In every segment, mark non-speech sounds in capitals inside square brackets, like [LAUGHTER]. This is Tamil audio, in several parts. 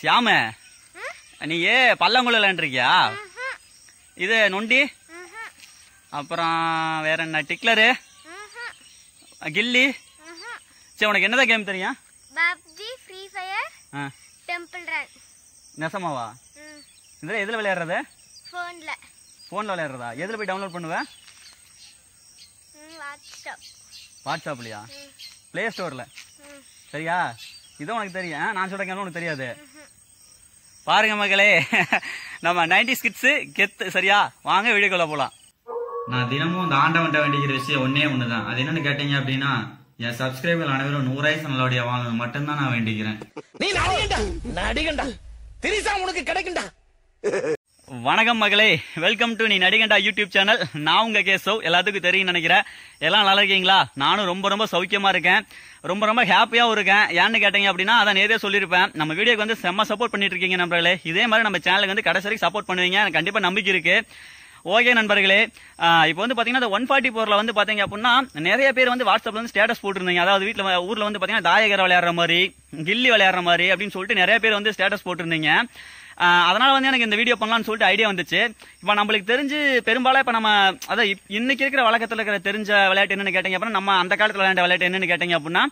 சியாம நீ ஏ பல்லாங்குழல் விளையாண்டுருக்கியா இது நொண்டி அப்புறம் வேற என்ன டிக்லரு கில்லி சரி உனக்கு என்னதான் கேம் தெரியும் பப்ஜி நெசமாவா இதில் எதில் விளையாடுறது ஃபோனில் ஃபோனில் விளையாடுறதா எதில் போய் டவுன்லோட் பண்ணுவேன் வாட்ஸ்அப் வாட்ஸ்அப்லையா ப்ளே ஸ்டோரில் சரியா இதான் உனக்கு தெரியும் நான் சொல்கிற கேம்லாம் உனக்கு தெரியாது பாருங்க மக்களே நம்ம நைன்டி ஸ்கிட்ஸு கெத்து சரியா வாங்க வீடியோக்குள்ள போகலாம் நான் தினமும் இந்த ஆண்டவன்ட்ட வேண்டிக்கிற விஷயம் ஒன்னே ஒண்ணுதான் அது என்னன்னு கேட்டீங்க அப்படின்னா என் சப்ஸ்கிரைபர் அனைவரும் நூறாய் சனலோடைய வாழ்நாள் மட்டும்தான் நான் வேண்டிக்கிறேன் நீ நடிகண்டா நடிகண்டா திரிசா உனக்கு கிடைக்குண்டா வணக்கம் மகளே வெல்கம் டு நீ நடிகண்டா யூடியூப் சேனல் நான் உங்க கேசவ் எல்லாத்துக்கும் தெரியும் நினைக்கிறேன் எல்லாம் நல்லா இருக்கீங்களா நானும் ரொம்ப ரொம்ப சௌக்கியமா இருக்கேன் ரொம்ப ரொம்ப ஹாப்பியாகவும் இருக்கேன் ஏன்னு கேட்டீங்க அப்படின்னா அதை நேரே சொல்லியிருப்பேன் நம்ம வீடியோக்கு வந்து செம்ம சப்போர்ட் பண்ணிட்டு இருக்கீங்க நண்பர்களே இதே மாதிரி நம்ம சேனலுக்கு வந்து கடைசி வரைக்கும் சப்போர்ட் பண்ணுவீங்க எனக்கு கண்டிப்பாக நம்பிக்கை இருக்கு ஓகே நண்பர்களே இப்போ வந்து பார்த்தீங்கன்னா ஒன் ஃபார்ட்டி ஃபோரில் வந்து பாத்தீங்க அப்படின்னா நிறைய பேர் வந்து வாட்ஸ்அப்பில் வந்து ஸ்டேட்டஸ் போட்டிருந்தீங்க அதாவது வீட்டில் ஊரில் வந்து பாத்தீங்கன்னா தாயகர விளையாடுற மாதிரி கில்லி விளையாடுற மாதிரி அப்படின்னு சொல்லிட்டு நிறைய பேர் வந்து ஸ்டேட்டஸ் போட்டிருந்தீங்க அதனால் வந்து எனக்கு இந்த வீடியோ பண்ணலாம்னு சொல்லிட்டு ஐடியா வந்துச்சு இப்போ நம்மளுக்கு தெரிஞ்சு பெரும்பாலும் இப்போ நம்ம அதான் இன்னைக்கு இருக்கிற வழக்கத்தில் இருக்கிற தெரிஞ்ச விளையாட்டு என்னென்னு கேட்டீங்க அப்படின்னா நம்ம அந்த காலத்தில் விளையாண்ட விளையாட்டு என்னென்னு கேட்டீங்க அப்படின்னா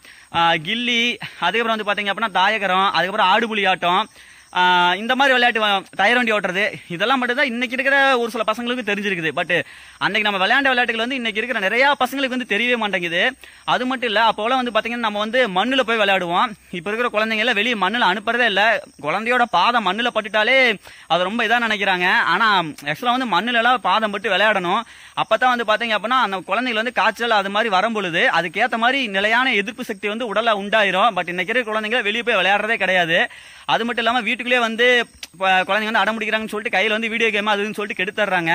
கில்லி அதுக்கப்புறம் வந்து பார்த்தீங்க அப்படின்னா தாயகரம் அதுக்கப்புறம் ஆடுபுலி ஆட்டம் இந்த மாதிரி விளையாட்டு டயர் வண்டி ஓட்டுறது இதெல்லாம் மட்டும்தான் இன்னைக்கு இருக்கிற ஒரு சில பசங்களுக்கு தெரிஞ்சிருக்குது பட் அன்னைக்கு நம்ம விளையாண்ட விளையாட்டுகள் வந்து இன்னைக்கு இருக்கிற நிறைய பசங்களுக்கு வந்து தெரியவே மாட்டேங்குது அது மட்டும் இல்ல அப்போல வந்து பாத்தீங்கன்னா நம்ம வந்து மண்ணில் போய் விளையாடுவோம் இப்ப இருக்கிற குழந்தைங்க எல்லாம் வெளியே மண்ணில் அனுப்புறதே இல்ல குழந்தையோட பாதம் மண்ணில் பட்டுட்டாலே அது ரொம்ப இதாக நினைக்கிறாங்க ஆனா ஆக்சுவலா வந்து மண்ணில எல்லாம் பாதம் பட்டு விளையாடணும் அப்பதான் வந்து பாத்தீங்க அப்படின்னா அந்த குழந்தைகள் வந்து காய்ச்சல் அது மாதிரி பொழுது அதுக்கேற்ற மாதிரி நிலையான எதிர்ப்பு சக்தி வந்து உடல உண்டாயிரும் பட் இன்னைக்கு இருக்கிற குழந்தைங்க வெளியே போய் விளையாடுறதே கிடையாது அது மட்டும் இல்லாம வீட்டுக்குள்ளேயே வந்து குழந்தைங்க வந்து அடம்பிடிக்கிறாங்கன்னு சொல்லிட்டு கையில வந்து வீடியோ கேம் அதுன்னு சொல்லிட்டு கெடுத்துறாங்க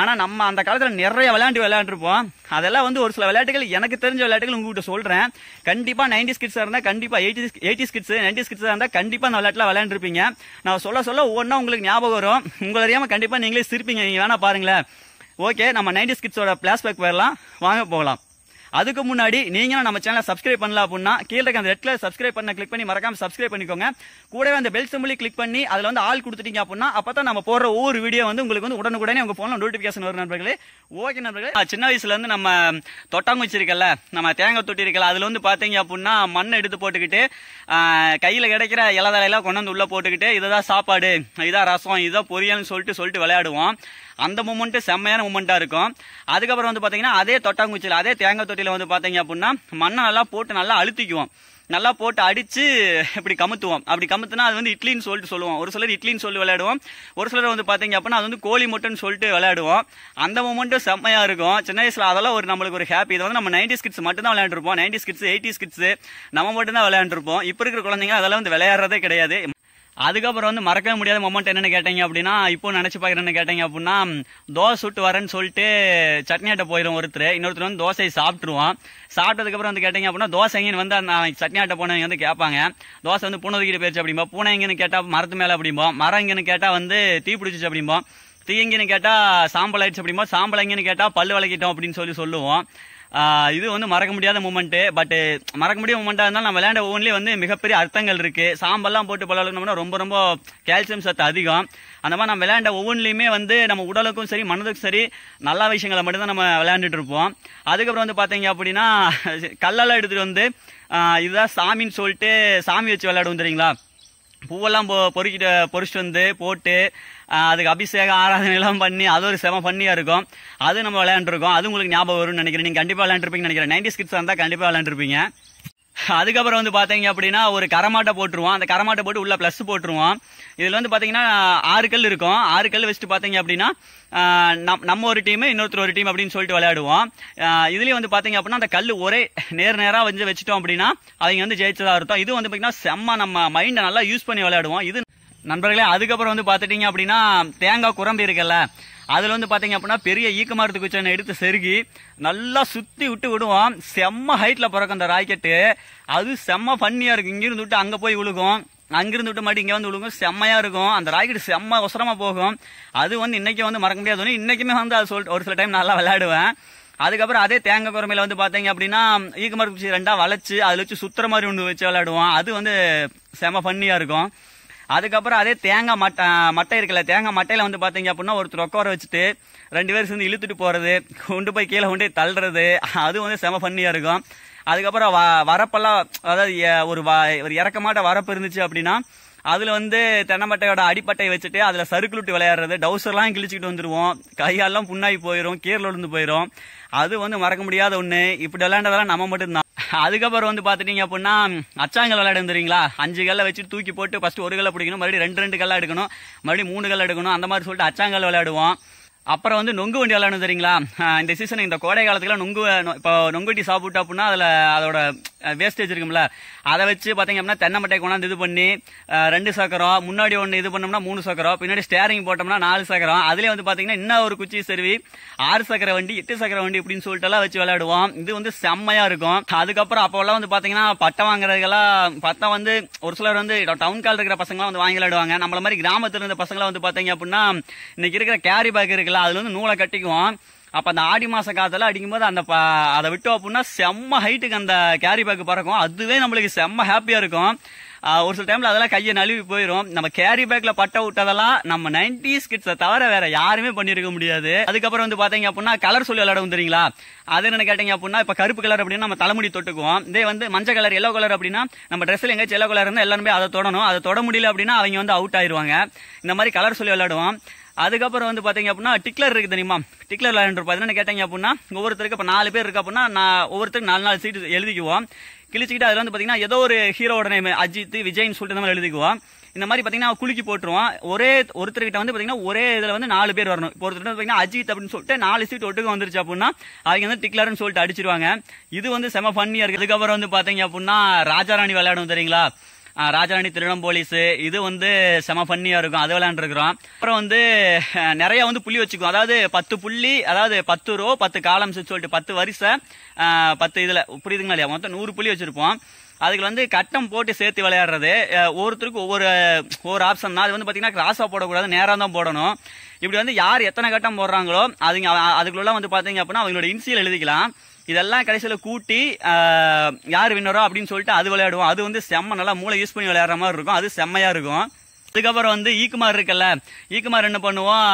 ஆனா நம்ம அந்த காலத்துல நிறைய விளையாண்டு விளையாண்டுருப்போம் அதெல்லாம் வந்து ஒரு சில விளையாட்டுகள் எனக்கு தெரிஞ்ச விளையாட்டுகள் உங்ககிட்ட சொல்றேன் கண்டிப்பா நைன்டி ஸ்கிட்ஸா இருந்தா கண்டிப்பா எயிட்டி எயிட்டி ஸ்கிட்ஸ் நைன்டி ஸ்கிட்ஸா இருந்தா கண்டிப்பா அந்த விளையாட்டுல விளையாண்டுருப்பீங்க நான் சொல்ல சொல்ல ஒவ்வொன்றா உங்களுக்கு ஞாபகம் வரும் உங்களை அறியாம கண்டிப்பா நீங்களே சிரிப்பீங்க நீங்க வேணா பாருங்களேன் ஓகே நம்ம நைன்டி ஸ்கிட்ஸோட பிளாஸ்பேக் போயிடலாம் வாங்க போகலாம் அதுக்கு முன்னாடி நீங்களும் நம்ம சேனலை சப்ஸ்கிரைப் பண்ணலாம் அப்படின்னா கீழே அந்த ரெட் கலர் சப்ஸ்கிரைப் பண்ண கிளிக் பண்ணி மறக்காம சப்ஸ்கிரைப் பண்ணிக்கோங்க கூடவே அந்த பெல் சிம்பிளி கிளிக் பண்ணி அதில் வந்து ஆள் கொடுத்துட்டீங்க அப்படின்னா அப்போ தான் நம்ம போடுற ஒவ்வொரு வீடியோ வந்து உங்களுக்கு வந்து உடனுக்குடனே உங்கள் போன நோட்டிபிகேஷன் வரும் நண்பர்களே ஓகே நண்பர்களே சின்ன வயசுலேருந்து நம்ம தொட்டாங்குச்சி நம்ம தேங்காய் தொட்டி இருக்கல அதில் வந்து பார்த்தீங்க அப்படின்னா மண்ணை எடுத்து போட்டுக்கிட்டு கையில் கிடைக்கிற இலதலையெல்லாம் கொண்டு வந்து உள்ளே போட்டுக்கிட்டு இதுதான் சாப்பாடு இதான் ரசம் இதுதான் பொரியல்னு சொல்லிட்டு சொல்லிட்டு விளையாடுவோம் அந்த மூமெண்ட்டு செம்மையான மூமெண்ட்டாக இருக்கும் அதுக்கப்புறம் வந்து பாத்தீங்கன்னா அதே தொட்டாங்குச்சியில் அதே தேங்காய் தொட்டியில் வந்து பாத்தீங்க அப்படின்னா மண்ணை நல்லா போட்டு நல்லா அழுத்திக்குவோம் நல்லா போட்டு அடித்து இப்படி கமுத்துவோம் அப்படி கமுத்துனா அது வந்து இட்லின்னு சொல்லிட்டு சொல்லுவோம் ஒரு சிலர் இட்லின்னு சொல்லி விளையாடுவோம் ஒரு சிலர் வந்து பாத்தீங்க அப்படின்னா அது வந்து கோழி முட்டைன்னு சொல்லிட்டு விளையாடுவோம் அந்த மூமெண்ட்டும் செம்மையாக இருக்கும் சின்ன வயசில் அதெல்லாம் ஒரு நம்மளுக்கு ஒரு ஹாப்பி இது வந்து நம்ம நைன்டி ஸ்கிட்ஸ் மட்டும் தான் விளையாண்டுருப்போம் நைன்டி ஸ்கிட்ஸ் எயிட்டி ஸ்கிட்ஸ் நம்ம மட்டும் தான் விளையாண்டுருப்போம் இப்போ இருக்கிற குழந்தைங்க அதெல்லாம் வந்து விளையாடுறதே கிடையாது அதுக்கப்புறம் வந்து மறக்கவே முடியாத மொமெண்ட் என்னென்னு கேட்டீங்க அப்படின்னா இப்போ நினச்சி பார்க்குறேன்னு கேட்டீங்க அப்படின்னா தோசை சுட்டு வரேன்னு சொல்லிட்டு சட்னியாட்ட போயிடும் ஒருத்தர் இன்னொருத்தர் வந்து தோசையை சாப்பிட்டுருவான் சாப்பிட்டதுக்கப்புறம் வந்து கேட்டீங்க அப்படின்னா தோசை வந்து வந்து அந்த சட்னியாட்ட போனவங்க வந்து கேட்பாங்க தோசை வந்து பூனை வைக்கிட்டு போயிடுச்சு அப்படிம்பா பூனை இங்கேன்னு கேட்டால் மரத்து மேலே அப்படிம்போம் மரம் இங்கேன்னு கேட்டால் வந்து தீ பிடிச்சிச்சு அப்படிம்போம் தீயங்கின்னு கேட்டால் சாம்பல் ஆயிடுச்சு அப்படிமா சாம்பல் எங்கன்னு கேட்டால் பல் வளக்கிட்டோம் அப்படின்னு சொல்லி சொல்லுவோம் இது வந்து மறக்க முடியாத மூமெண்ட்டு பட் மறக்க முடியாத மூமெண்ட்டாக இருந்தாலும் நம்ம விளையாண்ட ஓன்லி வந்து மிகப்பெரிய அர்த்தங்கள் இருக்குது சாம்பல்லாம் போட்டு பழகணும்னா ரொம்ப ரொம்ப கால்சியம் சத்து அதிகம் அந்த மாதிரி நம்ம விளையாண்ட ஒவ்வொன்றிலையுமே வந்து நம்ம உடலுக்கும் சரி மனதுக்கும் சரி நல்ல விஷயங்களை மட்டும்தான் நம்ம விளையாண்டுட்டு இருப்போம் அதுக்கப்புறம் வந்து பார்த்தீங்க அப்படின்னா கல்லெல்லாம் எடுத்துகிட்டு வந்து இதுதான் சாமின்னு சொல்லிட்டு சாமி வச்சு விளையாடுவோம் தெரியுங்களா பூவெல்லாம் பொ பொறிக்கிட்டு பொறிச்சிட்டு வந்து போட்டு அதுக்கு அபிஷேகம் ஆராதனை எல்லாம் பண்ணி அது ஒரு செம பண்ணியா இருக்கும் அது நம்ம விளையாண்டுருக்கோம் அது உங்களுக்கு ஞாபகம் வரும்னு நினைக்கிறேன் நீங்க கண்டிப்பாக விளையாண்டுருப்பீங்க நினைக்கிறேன் நைன்டி ஸ்கிட்ஸ் இருந்தால் கண்டிப்பாக விளையாண்டுருப்பீங்க அதுக்கப்புறம் வந்து பாத்தீங்க அப்படின்னா ஒரு கரமாட்டை போட்டுருவோம் அந்த கரமாட்டை போட்டு உள்ள ப்ளஸ் போட்டுருவோம் இதில் வந்து பாத்தீங்கன்னா ஆறு கல் இருக்கும் ஆறு கல் வச்சுட்டு பார்த்தீங்க அப்படின்னா நம் நம்ம ஒரு டீம் இன்னொருத்தர் ஒரு டீம் அப்படின்னு சொல்லிட்டு விளையாடுவோம் இதுலேயும் வந்து பாத்தீங்க அப்படின்னா அந்த கல் ஒரே நேர் நேராக வந்து வச்சுட்டோம் அப்படின்னா அவங்க வந்து ஜெயிச்சதா இருக்கும் இது வந்து பார்த்தீங்கன்னா செம்ம நம்ம மைண்டை நல்லா யூஸ் பண்ணி விளையாடுவோம் இது நண்பர்களே அதுக்கப்புறம் வந்து பார்த்துட்டிங்க அப்படின்னா தேங்காய் குரம்பு இருக்குல்ல அதில் வந்து பார்த்தீங்க அப்படின்னா பெரிய ஈக்கமாரத்து குச்சனை எடுத்து செருகி நல்லா சுற்றி விட்டு விடுவோம் செம்ம ஹைட்டில் பிறக்கும் அந்த ராக்கெட்டு அது செம்ம ஃபன்னியாக இருக்கும் இங்கிருந்து விட்டு அங்கே போய் விழுகும் அங்கிருந்து விட்டு மாதிரி இங்கே வந்து விழுகும் செம்மையாக இருக்கும் அந்த ராக்கெட் செம்ம ஒசரமாக போகும் அது வந்து இன்றைக்கி வந்து மறக்க முடியாது ஒன்று இன்றைக்குமே வந்து அது சொல் ஒரு சில டைம் நல்லா விளையாடுவேன் அதுக்கப்புறம் அதே தேங்காய் குரமையில் வந்து பார்த்தீங்க அப்படின்னா ஈக்கமரத்து குச்சி ரெண்டாக வளைச்சு அதில் வச்சு சுற்றுற மாதிரி ஒன்று வச்சு விளையாடுவோம் அது வந்து செம ஃபன்னியாக இருக்கும் அதுக்கப்புறம் அதே தேங்காய் மட்டை மட்டை இருக்குல்ல தேங்காய் மட்டையில் வந்து பார்த்தீங்க அப்படின்னா ஒருத்தர் உட்கார வச்சுட்டு ரெண்டு பேர் சேர்ந்து இழுத்துட்டு போகிறது கொண்டு போய் கீழே கொண்டு தள்ளுறது அது வந்து செம பண்ணியாக இருக்கும் அதுக்கப்புறம் வ வரப்பெல்லாம் அதாவது ஒரு வ ஒரு இறக்கமாட்ட வரப்பு இருந்துச்சு அப்படின்னா அதில் வந்து தென்னமட்டையோட அடிப்பட்டை வச்சுட்டு அதில் சறுக்குலுட்டு விளையாடுறது டவுசர்லாம் கிழிச்சிக்கிட்டு வந்துடுவோம் கையாலாம் புண்ணாகி போயிடும் கீரல் விழுந்து போயிடும் அது வந்து மறக்க முடியாத ஒன்று இப்படி விளையாண்டதெல்லாம் நம்ம மட்டும்தான் அதுக்கப்புறம் வந்து பாத்துட்டீங்க அப்படின்னா அச்சாங்கல் விளையாட வந்துடுங்களா அஞ்சு கல்லை வச்சு தூக்கி போட்டு ஃபர்ஸ்ட் ஒரு கல்ல பிடிக்கணும் மறுபடியும் ரெண்டு ரெண்டு கல்லா எடுக்கணும் மறுபடியும் மூணு கல்ல எடுக்கணும் அந்த மாதிரி சொல்லிட்டு அச்சாங்கல் விளையாடுவோம் அப்புறம் வந்து நொங்கு வண்டி விளையாடணும் தெரியுங்களா இந்த சீசன் இந்த கோடை காலத்துக்குலாம் நொங்கு இப்போ நொங்குட்டி சாப்பிட்டு அப்படின்னா அதில் அதோட வேஸ்டேஜ் இருக்கும்ல அதை வச்சு பார்த்தீங்க அப்படின்னா தென்னமட்டை கொண்டாந்து இது பண்ணி ரெண்டு சக்கரம் முன்னாடி ஒன்று இது பண்ணோம்னா மூணு சக்கரம் பின்னாடி ஸ்டேரிங் போட்டோம்னா நாலு சக்கரம் அதுலேயே வந்து பார்த்தீங்கன்னா இன்னும் ஒரு குச்சி செருவி ஆறு சக்கர வண்டி எட்டு சக்கர வண்டி அப்படின்னு சொல்லிட்டுலாம் வச்சு விளையாடுவோம் இது வந்து செம்மையாக இருக்கும் அதுக்கப்புறம் அப்போல்லாம் வந்து பார்த்தீங்கன்னா பட்டம் வாங்குறதுக்கெல்லாம் பட்டம் வந்து ஒரு சிலர் வந்து டவுன் கால் இருக்கிற பசங்களாம் வந்து வாங்கி விளையாடுவாங்க நம்மள மாதிரி கிராமத்தில் இருந்த பசங்களாம் வந்து பார்த்தீங்க அப்படின்னா இன்னைக்கு இருக்கிற கேரி பேக் இருக்கு இருக்குல்ல அதுல இருந்து நூலை கட்டிக்குவோம் அப்போ அந்த ஆடி மாத அடிக்கும் அடிக்கும்போது அந்த அதை விட்டோம் அப்படின்னா செம்ம ஹைட்டுக்கு அந்த கேரி பேக் பறக்கும் அதுவே நம்மளுக்கு செம்ம ஹாப்பியா இருக்கும் ஒரு சில டைம்ல அதெல்லாம் கையை நழுவி போயிடும் நம்ம கேரி பேக்ல பட்டை விட்டதெல்லாம் நம்ம நைன்டிஸ் கிட்ஸை தவிர வேற யாருமே பண்ணியிருக்க முடியாது அதுக்கப்புறம் வந்து பார்த்தீங்க அப்படின்னா கலர் சொல்லி விளையாடும் தெரியுங்களா அது என்ன கேட்டீங்க அப்படின்னா இப்போ கருப்பு கலர் அப்படின்னா நம்ம தலைமுடி தொட்டுக்குவோம் இதே வந்து மஞ்சள் கலர் எல்லோ கலர் அப்படின்னா நம்ம ட்ரெஸ்ஸில் எங்கேயாச்சும் எல்லோ கலர் இருந்தால் எல்லாருமே அதை தொடணும் அதை தொட முடியல அப்படின்னா அவங்க வந்து அவுட் ஆயிடுவாங்க இந்த மாதிரி கலர் சொல்லி விளையாடுவோம் அதுக்கப்புறம் வந்து பார்த்தீங்க அப்படின்னா டிக்லர் இருக்குது தெரியுமா டிக்லர் விளையாண்டு பார்த்தீங்கன்னா கேட்டாங்க அப்படின்னா ஒவ்வொருத்தருக்கு இப்போ நாலு பேர் இருக்கு அப்படின்னா நான் ஒவ்வொருத்தருக்கு நாலு நாலு சீட்டு எழுதிக்குவோம் கிழிச்சுக்கிட்டு அதில் வந்து பார்த்தீங்கன்னா ஏதோ ஒரு ஹீரோட நேம் அஜித் விஜய்னு சொல்லிட்டு இந்த மாதிரி எழுதிக்குவோம் இந்த மாதிரி பார்த்தீங்கன்னா குலுக்கி போட்டுருவோம் ஒரே ஒருத்தர்கிட்ட வந்து பார்த்தீங்கன்னா ஒரே இதில் வந்து நாலு பேர் வரணும் இப்போ ஒருத்தர் பார்த்தீங்கன்னா அஜித் அப்படின்னு சொல்லிட்டு நாலு சீட் ஒட்டுக்கு வந்துருச்சு அப்படின்னா அவங்க வந்து டிக்லர்னு சொல்லிட்டு அடிச்சிருவாங்க இது வந்து செம பண்ணியா இருக்குது அதுக்கப்புறம் வந்து பாத்தீங்க அப்படின்னா ராஜாராணி விளையாடும் தெரியுங்களா ராஜாராணி திருடம் போலீஸ் இது வந்து செம பண்ணியா இருக்கும் அது விளையாண்டுருக்குறோம் அப்புறம் வந்து நிறைய வந்து புள்ளி வச்சுக்கும் அதாவது பத்து புள்ளி அதாவது பத்து ரோ பத்து காலம் சொல்லிட்டு பத்து வருஷம் பத்து இதுல புரியுதுங்களா இல்லையா மொத்தம் நூறு புள்ளி வச்சிருப்போம் அதுக்கு வந்து கட்டம் போட்டு சேர்த்து விளையாடுறது ஒவ்வொருத்தருக்கும் ஒவ்வொரு ஒவ்வொரு ஆப்ஷன் தான் அது வந்து பார்த்தீங்கன்னா கிராஸாக போடக்கூடாது நேராக தான் போடணும் இப்படி வந்து யார் எத்தனை கட்டம் போடுறாங்களோ அதுங்க அதுக்குள்ள வந்து பாத்தீங்க அப்படின்னா அவங்களோட இன்சியல் எழுதிக்கலாம் இதெல்லாம் கடைசியில் கூட்டி யார் வின்னரோ அப்படின்னு சொல்லிட்டு அது விளையாடுவோம் அது வந்து செம்ம நல்லா மூளை யூஸ் பண்ணி விளையாடுற மாதிரி இருக்கும் அது செம்மையாக இருக்கும் அதுக்கப்புறம் வந்து ஈக்குமார் இருக்குல்ல ஈக்குமார் என்ன பண்ணுவோம்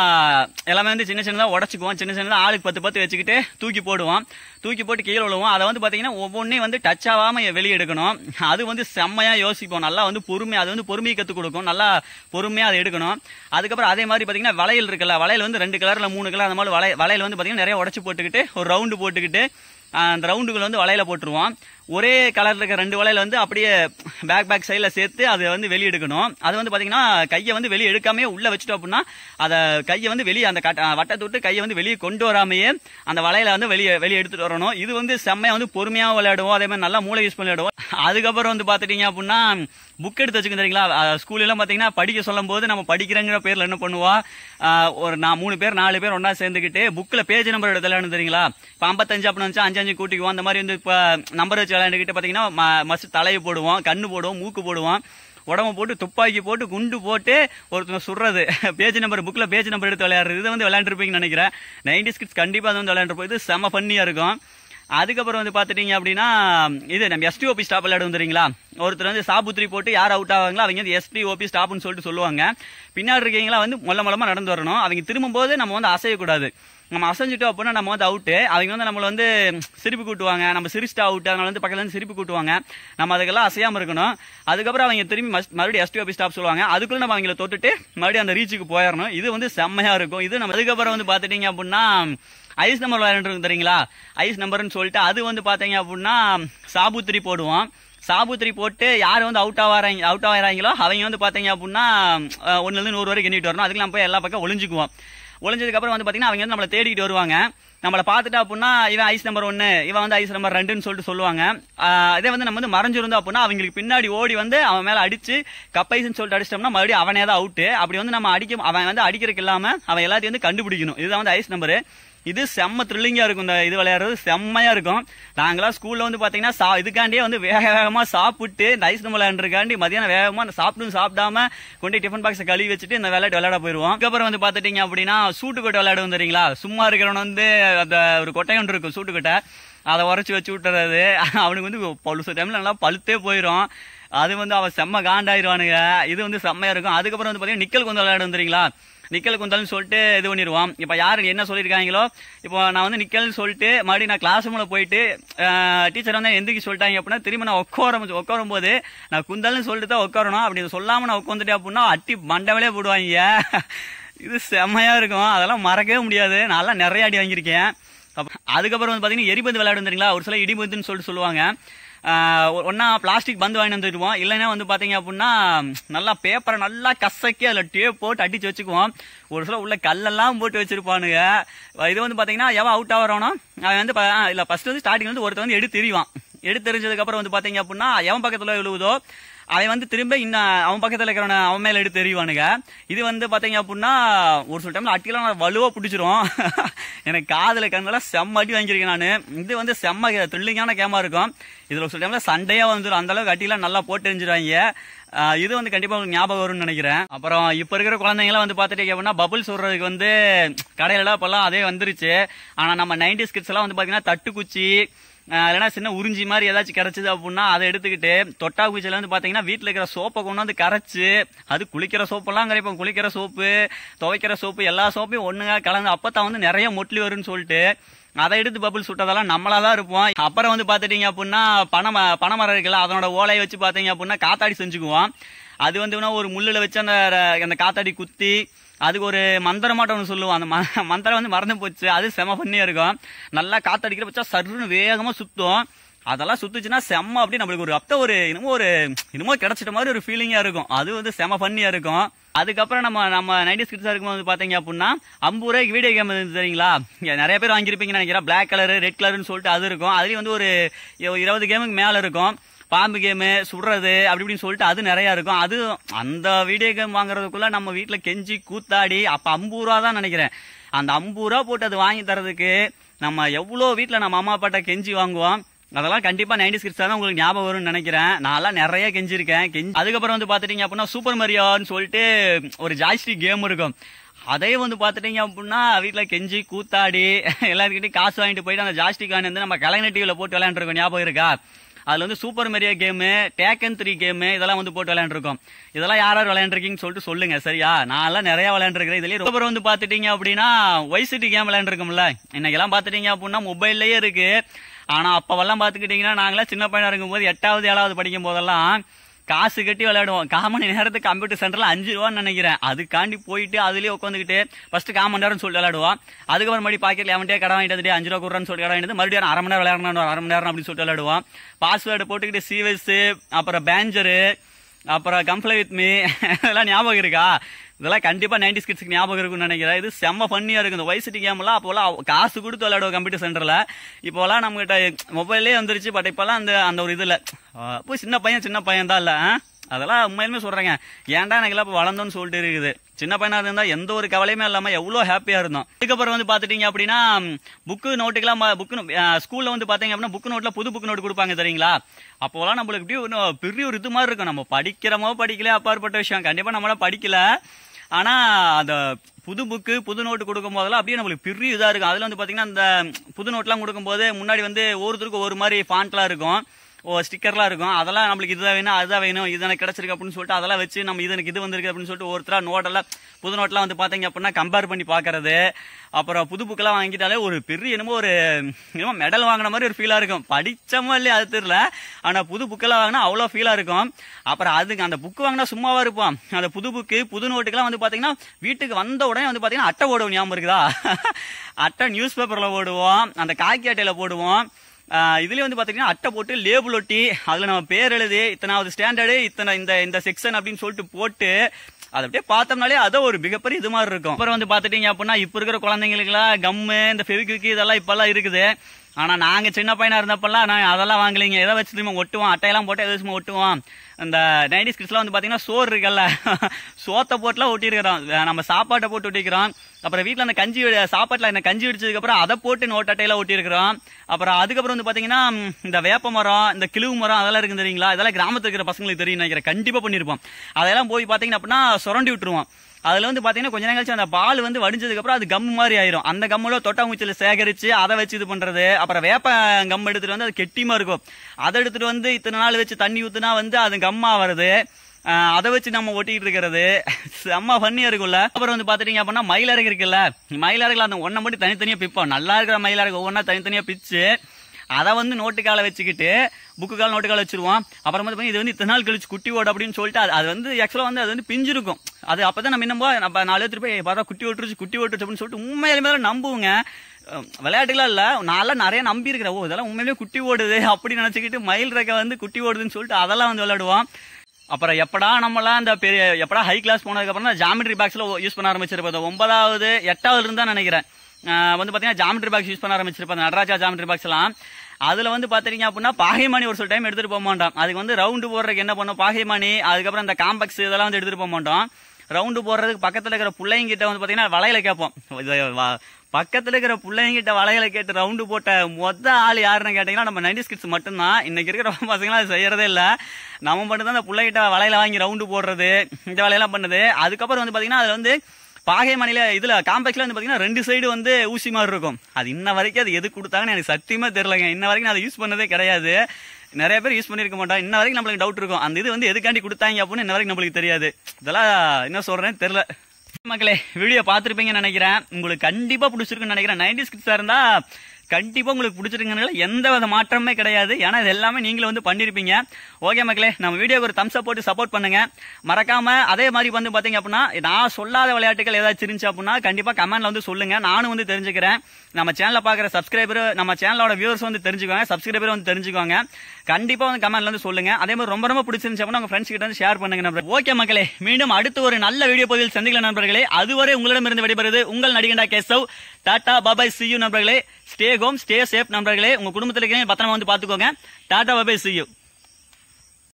எல்லாமே வந்து சின்ன சின்னதாக உடச்சிக்குவோம் சின்ன சின்னதாக ஆளுக்கு பத்து பத்து வச்சுக்கிட்டு தூக்கி போடுவோம் தூக்கி போட்டு கீழே விழுவோம் அதை வந்து பார்த்தீங்கன்னா ஒவ்வொன்றையும் வந்து டச் ஆகாமல் வெளியெடுக்கணும் அது வந்து செம்மையாக யோசிப்போம் நல்லா வந்து பொறுமையாக அது வந்து பொறுமையை கற்றுக் கொடுக்கும் நல்லா பொறுமையாக அதை எடுக்கணும் அதுக்கப்புறம் அதே மாதிரி பார்த்தீங்கன்னா வளையல் இருக்குல்ல வளையல் வந்து ரெண்டு கலரில் மூணு கலர் அந்த மாதிரி வளை வளையல் வந்து பார்த்தீங்கன்னா நிறைய உடச்சி போட்டுக்கிட்டு ஒரு ரவுண்டு போட்டுக்கிட்டு அந்த ரவுண்டுகள் வந்து வலையில் போட்டுருவான் ஒரே கலரில் இருக்க ரெண்டு வலையில் வந்து அப்படியே பேக் பேக் சைடில் சேர்த்து அதை வந்து வெளியே எடுக்கணும் அது வந்து பார்த்தீங்கன்னா கையை வந்து வெளியே எடுக்காமே உள்ளே வச்சுட்டோம் அப்படின்னா அதை கையை வந்து வெளியே அந்த கட்ட வட்டத்தை விட்டு கையை வந்து வெளியே கொண்டு வராமையே அந்த வலையில் வந்து வெளியே வெளியே எடுத்துகிட்டு வரணும் இது வந்து செம்மையாக வந்து பொறுமையாக விளையாடுவோம் அதே மாதிரி நல்லா மூளை யூஸ் பண்ணி விளையாடுவோம் அதுக்கப்புறம் வந்து பார்த்துட்டீங்க அப்படின்னா புக் எடுத்து வச்சுக்கோ தெரியுங்களா ஸ்கூலெல்லாம் பார்த்தீங்கன்னா படிக்க சொல்லும் போது நம்ம படிக்கிறங்கிற பேரில் என்ன பண்ணுவோம் ஒரு நான் மூணு பேர் நாலு பேர் ஒன்றா சேர்ந்துக்கிட்டு புக்கில் பேஜ் நம்பர் எடுத்துலான்னு தெரியுங்களா இப்போ ஐம்பத்தஞ்சு அப்படின்னு வச்சு அஞ்சு அஞ்சு கூட்டிக்குவோம் அந்த மாதிரி வந்து இப்போ நம்பர் வச்சு விளையாண்டுக்கிட்டு பாத்தீங்கன்னா மஸ்ட் தலையை போடுவோம் கண்ணு போடுவோம் மூக்கு போடுவோம் உடம்பு போட்டு துப்பாக்கி போட்டு குண்டு போட்டு ஒருத்தவங்க சுடுறது பேஜ் நம்பர் புக்கில் பேஜ் நம்பர் எடுத்து விளையாடுறது இதை வந்து விளையாண்டுருப்பீங்கன்னு நினைக்கிறேன் நைன்டி ஸ்கிட்ஸ் கண்டிப்பாக அது வந்து விளையாண்டு இது செம பண்ணியாக இருக்கும் அதுக்கப்புறம் வந்து பார்த்துட்டிங்க அப்படின்னா இது நம்ம எஸ்டி ஓபி ஸ்டாப் விளையாட வந்துறீங்களா ஒருத்தர் வந்து சாபுத்திரி போட்டு யார் அவுட் ஆவாங்களோ அவங்க வந்து எஸ்டி ஓபி ஸ்டாப்னு சொல்லிட்டு சொல்லுவாங்க பின்னாடி இருக்கீங்களா வந்து மொல்ல மொலமாக நடந்து வரணும் அவங்க திரும்பும்போது நம்ம வந்து அசையக்கூடாது நம்ம அசைஞ்சிட்டோம் அப்படின்னா நம்ம வந்து அவுட்டு அவங்க வந்து நம்மளை வந்து சிரிப்பு கூட்டுவாங்க நம்ம சிரிச்சிட்டு அவுட்டு அதனால வந்து பக்கத்துலேருந்து சிரிப்பு கூட்டுவாங்க நம்ம அதுக்கெல்லாம் அசையாமல் இருக்கணும் அதுக்கப்புறம் அவங்க திரும்பி மறுபடியும் எஸ்டி ஆஃபீஸ் ஸ்டாப் சொல்லுவாங்க அதுக்குள்ள நம்ம அவங்கள தொட்டுட்டு மறுபடியும் அந்த ரீச்சுக்கு போயிடணும் இது வந்து செம்மையாக இருக்கும் இது நம்ம அதுக்கப்புறம் வந்து பார்த்துட்டீங்க அப்படின்னா ஐஸ் நம்பர் விளையாண்டுருக்கு தெரியுங்களா ஐஸ் நம்பர்னு சொல்லிட்டு அது வந்து பார்த்தீங்க அப்படின்னா சாபுத்திரி போடுவோம் சாபுத்திரி போட்டு யார் வந்து அவுட் ஆகிறாங்க அவுட் ஆகிறாங்களோ அவங்க வந்து பார்த்தீங்க அப்படின்னா ஒன்றுலேருந்து நூறு வரைக்கும் கிண்டிட்டு வரணும் அதுக்கு நம்ம போய் எல்லா பக்கம் ஒளிஞ்சுக்குவோம் ஒளிஞ்சதுக்கப்புறம் வந்து பார்த்தீங்கன்னா அவங்க வந்து நம்மளை தேடிக்கிட்டு வருவாங்க நம்மளை பார்த்துட்டா அப்படின்னா இவன் ஐஸ் நம்பர் ஒன்று இவன் வந்து ஐஸ் நம்பர் ரெண்டுன்னு சொல்லிட்டு சொல்லுவாங்க அதே வந்து நம்ம வந்து மறைஞ்சிருந்தோம் அப்படின்னா அவங்களுக்கு பின்னாடி ஓடி வந்து அவன் மேலே அடிச்சு கப்பைஸ்ன்னு சொல்லிட்டு அடிச்சிட்டோம்னா மறுபடியும் அவனே தான் அவுட்டு அப்படி வந்து நம்ம அடிக்க அவன் வந்து அடிக்கிறதுக்கு இல்லாமல் அவன் எல்லாத்தையும் வந்து கண்டுபிடிக்கணும் இதுதான் வந்து ஐஸ் நம்பரு இது செம்ம த்ரில்லிங்காக இருக்கும் இந்த இது விளையாடுறது செம்மையாக இருக்கும் நாங்களாம் ஸ்கூலில் வந்து பாத்தீங்கன்னா சா இதுக்காண்டியே வந்து வேக வேகமாக சாப்பிட்டு இந்த ஐஸ்கிரீம் விளையாண்டுருக்காண்டி மதியானம் வேகமாக சாப்பிட்டு சாப்பிடாம கொண்டு டிஃபன் பாக்ஸை கழுவி வச்சுட்டு இந்த விளையாட்டு விளையாட போயிடுவோம் அதுக்கப்புறம் வந்து பார்த்துட்டிங்க அப்படின்னா சூட்டு கொட்டை விளையாட வந்துறீங்களா சும்மா இருக்கிறவன் வந்து அந்த ஒரு கொட்டை ஒன்று இருக்கும் சூட்டு கொட்டை அதை உரைச்சி வச்சு விட்டுறது அவனுக்கு வந்து பழுச டைம்ல நல்லா பழுத்தே போயிடும் அது வந்து அவன் செம்ம காண்டாயிருவானுங்க இது வந்து செம்மையாக இருக்கும் அதுக்கப்புறம் வந்து பார்த்தீங்கன்னா நிக்கல் கொஞ்சம் விளையாட வந்துறீங்களா நிக்கல் குந்தல்னு சொல்லிட்டு இது பண்ணிடுவான் இப்போ யார் என்ன சொல்லியிருக்காங்களோ இப்போ நான் வந்து நிக்கல்னு சொல்லிட்டு மறுபடியும் நான் கிளாஸ் ரூமில் போயிட்டு டீச்சர் வந்து எந்திரிக்கு சொல்லிட்டாங்க அப்படின்னா திரும்ப நான் உட்கார உட்காரும் போது நான் குந்தல்னு சொல்லிட்டு தான் உட்காரணும் அப்படி சொல்லாமல் நான் உட்காந்துட்டேன் அப்படின்னா அட்டி மண்டவலே போடுவாங்க இது செம்மையாக இருக்கும் அதெல்லாம் மறக்கவே முடியாது நல்லா நிறைய அடி வாங்கியிருக்கேன் அதுக்கப்புறம் வந்து பார்த்தீங்கன்னா எரிபந்து விளையாடும் ஒரு சில இடிபந்துன்னு சொல்லிட்டு சொல்லுவாங்க ஒன்றா பிளாஸ்டிக் பந்து வாங்கி வந்துடுவோம் இல்லைன்னா வந்து பாத்தீங்க அப்படின்னா நல்லா பேப்பரை நல்லா கசக்கி அதில் டேப் போட்டு அடித்து வச்சுக்குவோம் ஒரு சில உள்ள கல்லெல்லாம் போட்டு வச்சுருப்பானுங்க இது வந்து பாத்தீங்கன்னா எவன் அவுட் ஆகிறானோ அவன் வந்து இல்லை ஃபஸ்ட்டு வந்து ஸ்டார்டிங் வந்து ஒருத்தர் வந்து எடுத்து தெரியவான் எடுத்து தெரிஞ்சதுக்கப்புறம் வந்து பாத்தீங்க அப்படின்னா எவன் பக்கத்தில் விழுவுதோ அவன் வந்து திரும்ப இன்னும் அவன் பக்கத்தில் இருக்கிறவன அவன் மேல எடுத்து தெரியவானுங்க இது வந்து பாத்தீங்க அப்படின்னா ஒரு சில டைம்ல அட்டிலாம் வலுவா பிடிச்சிரும் [LAUGHS] எனக்கு காதில் இருக்கிறதுனால செம்ம அட்டி வாங்கியிருக்கேன் நான் இது வந்து செம்ம த்ரில்லிங்கான கேமா இருக்கும் இதில் ஒரு சில டைம்ல சண்டையா வந்துடும் அந்த அளவுக்கு அட்டிலாம் நல்லா போட்டு எரிஞ்சிருவாங்க இது வந்து கண்டிப்பா உங்களுக்கு ஞாபகம் வரும்னு நினைக்கிறேன் அப்புறம் இப்ப இருக்கிற குழந்தைங்களாம் வந்து பாத்துட்டு அப்படின்னா பபுள் சொல்றதுக்கு வந்து கடையில எல்லாம் அதே வந்துருச்சு ஆனா நம்ம நைன்டி ஸ்கிட்ஸ் எல்லாம் வந்து பாத்தீங்கன்னா தட்டுக்குச்சி இல்லைன்னா சின்ன உறிஞ்சி மாதிரி ஏதாச்சும் கிடச்சிது அப்படின்னா அதை எடுத்துக்கிட்டு தொட்டா குச்சியில் வந்து பார்த்தீங்கன்னா வீட்டில் இருக்கிற சோப்பை கொண்டு வந்து கரைச்சி அது குளிக்கிற சோப்பெல்லாம் கிடைப்போம் குளிக்கிற சோப்பு துவைக்கிற சோப்பு எல்லா சோப்பையும் ஒன்றுங்க கலந்து அப்போ தான் வந்து நிறைய மொட்லி வரும்னு சொல்லிட்டு அதை எடுத்து பபுள் சுட்டதெல்லாம் நம்மளா தான் இருப்போம் அப்புறம் வந்து பார்த்துட்டீங்க அப்படின்னா பணம் பணமரம் இருக்குல்ல அதனோட ஓலையை வச்சு பார்த்தீங்க அப்படின்னா காத்தாடி செஞ்சுக்குவோம் அது வந்து ஒரு முள்ளில் வச்சு அந்த அந்த காத்தாடி குத்தி அதுக்கு ஒரு மந்திரமாட்டம் ஒன்று சொல்லுவோம் அந்த மந்திரம் வந்து மறந்து போச்சு அது செம பண்ணியே இருக்கும் நல்லா காத்தடிக்கிற பச்சா சருன்னு வேகமாக சுற்றும் அதெல்லாம் சுத்துச்சுன்னா செம்ம அப்படி நம்மளுக்கு ஒரு அப்போ ஒரு இன்னமும் ஒரு இன்னமும் கிடைச்சிட்ட மாதிரி ஒரு ஃபீலிங்காக இருக்கும் அது வந்து செம ஃபன்னியாக இருக்கும் அதுக்கப்புறம் நம்ம நம்ம நைன்டி இருக்கும் வந்து பார்த்தீங்க அப்படின்னா ஐம்பது ரூபாய்க்கு வீடியோ கேம் இருந்து தெரியுங்களா நிறைய பேர் வாங்கியிருப்பீங்கன்னு நினைக்கிறேன் பிளாக் கலர் ரெட் கலர்னு சொல்லிட்டு அது இருக்கும் அதுலேயும் வந்து ஒரு இருபது கேமுக்கு மேலே இருக்கும் பாம்பு கேமு சுடுறது அப்படி இப்படின்னு சொல்லிட்டு அது நிறையா இருக்கும் அது அந்த வீடியோ கேம் வாங்குறதுக்குள்ள நம்ம வீட்டில் கெஞ்சி கூத்தாடி அப்போ ஐம்பது ரூபா தான் நினைக்கிறேன் அந்த ஐம்பது ரூபா போட்டு அது வாங்கி தரதுக்கு நம்ம எவ்வளோ வீட்டில் நம்ம அம்மா அப்பாட்ட கெஞ்சி வாங்குவோம் அதெல்லாம் கண்டிப்பா நைன்டி சிக்ஸ் தான் உங்களுக்கு ஞாபகம் வரும்னு நினைக்கிறேன் நான்லாம் நிறைய கெஞ்சிருக்கேன் கெஞ்சி அதுக்கப்புறம் வந்து பாத்துட்டீங்க அப்படின்னா சூப்பர் மரியான்னு சொல்லிட்டு ஒரு ஜாஸ்தி கேம் இருக்கும் அதே வந்து பார்த்துட்டிங்க அப்படின்னா வீட்டில் கெஞ்சி கூத்தாடி [LAUGHS] எல்லாத்துக்கிட்டையும் காசு வாங்கிட்டு போயிட்டு அந்த ஜாஸ்தி வாங்கி வந்து நம்ம கலைஞர் டிவியில் போட்டு விளையாண்டுருக்கோம் ஞாபகம் இருக்கா அதில் வந்து super Mario game Tekken three game இதெல்லாம் வந்து போட்டு விளையாண்டுருக்கோம் இதெல்லாம் யார் யார் விளையாண்டுருக்கீங்கன்னு சொல்லிட்டு சொல்லுங்க சரியா நான்லாம் நிறையா விளையாண்டுருக்கிறேன் இதுலேயே ரொம்ப வந்து பார்த்துட்டீங்க அப்படின்னா வைசிட்டி கேம் விளையாண்டுருக்கோம்ல இன்னைக்கெல்லாம் பார்த்துட்டீங்க அப்படின்னா மொபைல்லையே இருக்குது ஆனால் அப்போவெல்லாம் பார்த்துக்கிட்டிங்கன்னா நாங்களாம் சின்ன பையனாக இருக்கும்போது எட்டாவது ஏழாவது படிக்கும் போதெல்லாம் காசு கட்டி விளையாடுவோம் காமணி நேரத்துக்கு கம்ப்யூட்டர் சென்டரில் அஞ்சு ரூபான்னு நினைக்கிறேன் அதுக்காண்டி போயிட்டு அதுலேயே உட்காந்துக்கிட்டு ஃபஸ்ட்டு காமன் நேரம் சொல்லி விளையாடுவோம் அதுக்கப்புறம் மறுபடியும் பாக்கெட்ல அவன்கிட்டே கடை வாங்கிட்டு அஞ்சு ரூபா கொடுறான்னு சொல்லி கடை வாங்கிட்டு மறுபடியும் அரை மணி நேரம் விளையாடணும் அரை மணி நேரம் அப்படின்னு சொல்லிட்டு விளையாடுவோம் பாஸ்வேர்டு போட்டுக்கிட்டு சிவஸ் அப்புறம் பேஞ்சரு அப்புறம் கம்ப்ளை வித் மீ அதெல்லாம் ஞாபகம் இருக்கா இதெல்லாம் கண்டிப்பாக நைன்டி ஸ்கிட்ஸ்க்கு ஞாபகம் இருக்கும் நினைக்கிறேன் இது செம்ம பண்ணியா இருக்கும் இந்த எல்லாம் கேம்லாம் எல்லாம் காசு கொடுத்து விளையாடுவோம் கம்ப்யூட்டர் சென்டரில் நம்ம நம்மகிட்ட மொபைல்லே வந்துருச்சு பட் எல்லாம் அந்த அந்த ஒரு இதில் போய் சின்ன பையன் சின்ன பையன் தான் இல்லை அதெல்லாம் உண்மையிலுமே சொல்கிறேங்க ஏன்டா எனக்கு இப்போ வளர்ந்தோன்னு சொல்லிட்டு இருக்குது சின்ன பையனாக இருந்தால் எந்த ஒரு கவலையுமே இல்லாமல் எவ்வளோ ஹாப்பியாக இருந்தோம் அதுக்கப்புறம் வந்து பாத்துட்டீங்க அப்படின்னா புக்கு எல்லாம் புக்கு ஸ்கூலில் வந்து பாத்தீங்க அப்படின்னா புக்கு நோட்டில் புது புக்கு நோட்டு கொடுப்பாங்க தெரியுங்களா எல்லாம் நம்மளுக்கு இப்படி பெரிய ஒரு இது மாதிரி இருக்கும் நம்ம படிக்கிறோமோ படிக்கல அப்பாற்பட்ட விஷயம் கண்டிப்பாக நம்மளாம் படிக்கல ஆனா அந்த புது புக்கு புது நோட்டு கொடுக்கும் போதெல்லாம் அப்படியே நம்மளுக்கு பெரிய இதாக இருக்கும் அதில் வந்து பார்த்தீங்கன்னா அந்த புது நோட்லாம் கொடுக்கும்போது முன்னாடி வந்து ஒருத்தருக்கு ஒரு மாதிரி ஃபாண்ட்லாம் இருக்கும் ஓ ஸ்டிக்கர்லாம் இருக்கும் அதெல்லாம் நம்மளுக்கு இதுதான் வேணும் அதுதான் வேணும் இது எனக்கு கிடச்சிருக்கு அப்படின்னு சொல்லிட்டு அதெல்லாம் வச்சு நம்ம இது எனக்கு இது வந்திருக்கு அப்படின்னு சொல்லிட்டு ஒருத்தர் நோட்டெல்லாம் புது நோட்டெலாம் வந்து பார்த்தீங்க அப்படின்னா கம்பேர் பண்ணி பார்க்கறது அப்புறம் புது புக்கெல்லாம் வாங்கிட்டாலே ஒரு பெரிய என்னமோ ஒரு என்னமோ மெடல் வாங்கின மாதிரி ஒரு ஃபீலாக இருக்கும் படித்தமோ இல்லையா அது தெரியல ஆனால் புது புக்கெல்லாம் வாங்கினா அவ்வளோ ஃபீலாக இருக்கும் அப்புறம் அதுக்கு அந்த புக்கு வாங்கினா சும்மாவாக இருப்போம் அந்த புது புக்கு புது நோட்டுக்கெல்லாம் வந்து பார்த்தீங்கன்னா வீட்டுக்கு வந்த உடனே வந்து பார்த்தீங்கன்னா அட்டை ஓடுவோம் ஞாபகம் இருக்குதா அட்டை நியூஸ் பேப்பரில் ஓடுவோம் அந்த காக்கி அட்டையில் போடுவோம் இதுலேயே வந்து பார்த்தீங்கன்னா அட்டை போட்டு லேபிள் ஒட்டி அதில் நம்ம பேர் எழுது இத்தனாவது ஸ்டாண்டர்டு இத்தனை இந்த இந்த செக்ஷன் அப்படின்னு சொல்லிட்டு போட்டு அதை அப்படியே பார்த்தோம்னாலே அதை ஒரு மிகப்பெரிய இது மாதிரி இருக்கும் அப்புறம் வந்து பாத்துட்டீங்க அப்படின்னா இப்போ இருக்கிற எல்லாம் கம்மு இந்த ஃபெவிக்விக்கு இதெல்லாம் எல்லாம் இருக்குது ஆனால் நாங்கள் சின்ன பையனாக இருந்தப்பெல்லாம் நான் அதெல்லாம் வாங்கலீங்க எதை வச்சு திரும்ப ஒட்டுவோம் அட்டையெல்லாம் போட்டு எதை ஒட்டுவோம் இந்த நைன்டிஸ் கிட்ஸ்லாம் வந்து பார்த்தீங்கன்னா சோறு இருக்குல்ல [LAUGHS] சோத்தை போட்டுலாம் ஒட்டியிருக்கிறோம் நம்ம சாப்பாட்டை போட்டு ஒட்டிக்கிறோம் அப்புறம் வீட்டில் அந்த கஞ்சி சாப்பாட்டில் என்ன கஞ்சி வெடிச்சதுக்கப்புறம் அதை போட்டு அட்டையில ஒட்டியிருக்கிறோம் அப்புறம் அதுக்கப்புறம் வந்து பார்த்தீங்கன்னா இந்த வேப்ப மரம் இந்த கிழிவு மரம் அதெல்லாம் இருக்குது தெரியுங்களா இதெல்லாம் கிராமத்தில் இருக்கிற பசங்களுக்கு தெரியும் நினைக்கிறேன் கண்டிப்பாக பண்ணியிருப்போம் அதெல்லாம் போய் பார்த்தீங்கன்னா அப்படின்னா சுரண்டி விட்டுருவோம் அதில் வந்து பார்த்தீங்கன்னா கொஞ்ச நேரம் கழிச்சு அந்த பால் வந்து வடிஞ்சதுக்கப்புறம் அது கம் மாதிரி ஆயிரும் அந்த கம்மில் தொட்டாங்குச்சியில் சேகரித்து அதை வச்சு இது பண்ணுறது அப்புறம் வேப்ப கம் எடுத்துகிட்டு வந்து அது கெட்டியமாக இருக்கும் அதை எடுத்துகிட்டு வந்து இத்தனை நாள் வச்சு தண்ணி ஊற்றுனா வந்து அது கம்மாக வருது அதை வச்சு நம்ம ஒட்டிக்கிட்டு இருக்கிறது செம்ம ஃபன்னியாக இருக்கும்ல அப்புறம் வந்து பார்த்துட்டீங்க அப்படின்னா மயிலரகு இருக்குல்ல மயிலறகுல அந்த ஒன்றை மட்டும் தனித்தனியாக பிப்போம் நல்லா இருக்கிற மயிலரகு ஒவ்வொன்றா தனித்தனியாக பிச்சு அதை வந்து நோட்டு காலை வச்சுக்கிட்டு புக்கு கால் நோட்டு காலை வச்சிருவோம் அப்புறம் வந்து இது வந்து இத்தனை நாள் கழிச்சு குட்டி ஓடு அப்படின்னு சொல்லிட்டு அது வந்து ஆக்சுவலாக வந்து அது வந்து பிஞ்சிருக்கும் அது அப்போ தான் நம்ம என்னமோ நம்ம நாலு பேர் பார்த்தா குட்டி ஓட்டுருச்சு குட்டி ஓட்டுருச்சு அப்படின்னு சொல்லிட்டு உண்மையிலே மேலே நம்புவோங்க விளையாட்டுலாம் இல்லை நான்லாம் நிறைய நம்பி இருக்கிறேன் ஓ இதெல்லாம் உண்மையிலேயே குட்டி ஓடுது அப்படின்னு நினச்சிக்கிட்டு மயில் ரக வந்து குட்டி ஓடுதுன்னு சொல்லிட்டு அதெல்லாம் வந்து விளையாடுவோம் அப்புறம் எப்படா நம்மளாம் அந்த பெரிய எப்படா ஹை கிளாஸ் போனதுக்கப்புறம் தான் ஜாமெட்ரி பாக்ஸில் யூஸ் பண்ண ஆரம்பிச்சிருப்போம் ஒன்பதாவது எட்டாவது இருந்தா நினைக்கிறேன் வந்து பார்த்தீங்கன்னா ஜாமெட்ரி பாக்ஸ் யூஸ் பண்ண ஆரம்பிச்சிருப்போம் நடராஜா ஜாமெட்ரி பாக்ஸ்லாம் அதில் வந்து பாத்தீங்க அப்படின்னா பாகைமானி ஒரு சில டைம் எடுத்துகிட்டு போக மாட்டோம் அதுக்கு வந்து ரவுண்டு போடுறதுக்கு என்ன பண்ணும் பாகைமானி அதுக்கப்புறம் இந்த காம்பக்ஸ் இதெல்லாம் வந்து எடுத்துகிட்டு போக மாட்டோம் ரவுண்டு போடுறதுக்கு பக்கத்தில் இருக்கிற பிள்ளைங்கிட்ட வந்து பார்த்தீங்கன்னா வளையல கேட்போம் பக்கத்தில் இருக்கிற பிள்ளைங்கிட்ட வளையல கேட்டு ரவுண்டு போட்ட மொத்த ஆள் யாருன்னு கேட்டிங்கன்னா நம்ம நைன்டி ஸ்கிட்ஸ் மட்டும்தான் இன்றைக்கி இருக்கிற பசங்களா அது செய்கிறதே இல்லை நம்ம மட்டும்தான் அந்த பிள்ளைகிட்ட வளையல வாங்கி ரவுண்டு போடுறது இந்த வேலையெல்லாம் பண்ணுது அதுக்கப்புறம் வந்து பாத்தீங்கன்னா அதில் வந்து பாகை மாநில இதுல காம்ப்ளெக்ஸ்ல வந்து பாத்தீங்கன்னா ரெண்டு சைடு வந்து ஊசி மாதிரி இருக்கும் அது இன்ன வரைக்கும் அது எது கொடுத்தாங்கன்னு எனக்கு சத்தியமா தெரியலங்க இன்ன வரைக்கும் நான் அதை யூஸ் பண்ணதே கிடையாது நிறைய பேர் யூஸ் பண்ணிருக்க மாட்டோம் இன்ன வரைக்கும் நம்மளுக்கு டவுட் இருக்கும் அந்த இது வந்து எதுக்காண்டி கொடுத்தாங்க அப்படின்னு இன்ன வரைக்கும் நம்மளுக்கு தெரியாது இதெல்லாம் என்ன சொல்றேன் தெரியல மக்களே வீடியோ பார்த்துருப்பீங்கன்னு நினைக்கிறேன் உங்களுக்கு கண்டிப்பாக பிடிச்சிருக்குன்னு நினைக்கிறேன் நைன்டி சிக்ஸ் இருந்தால் கண்டிப்பாக உங்களுக்கு பிடிச்சிருங்கனால எந்த வித மாற்றமே கிடையாது ஏன்னா இது எல்லாமே நீங்களும் வந்து பண்ணியிருப்பீங்க ஓகே மக்களே நம்ம வீடியோக்கு ஒரு தம்ஸ் போட்டு சப்போர்ட் பண்ணுங்க மறக்காம அதே மாதிரி வந்து பாத்தீங்க அப்படின்னா நான் சொல்லாத விளையாட்டுகள் ஏதாச்சும் இருந்துச்சு அப்படின்னா கண்டிப்பாக கமெண்ட்ல வந்து சொல்லுங்க நானும் வந்து தெரிஞ்சுக்கிறேன் நம்ம சேனல பார்க்குற சப்ஸ்கிரைபர் நம்ம சேனலோட வியூவர்ஸ் வந்து தெரிஞ்சுக்கோங்க சப்ஸ்கிரைபர் வந்து தெரிஞ்சுக்கோங்க கண்டிப்பாக வந்து கமெண்ட்ல வந்து சொல்லுங்க அதே மாதிரி ரொம்ப ரொம்ப பிடிச்சிருந்துச்சு அப்படின்னா உங்க ஃப்ரெண்ட்ஸ் கிட்ட வந்து ஷேர் பண்ணுங்க நம்பர் ஓகே மக்களே மீண்டும் அடுத்து ஒரு நல்ல வீடியோ பதிவில் சந்திக்கல நண்பர்களே அதுவரை உங்களிடமிருந்து விடைபெறுது உங்கள் நடிகண்டா கேசவ் டாடா பாபாய் சியூ நண்பர்களே ஸ்டே ஹோம் ஸ்டே சேஃப் நண்பர்களே உங்க குடும்பத்தில் இருக்கிறேன் பத்திரமா வந்து பாத்துக்கோங்க டாடா பபை சியூ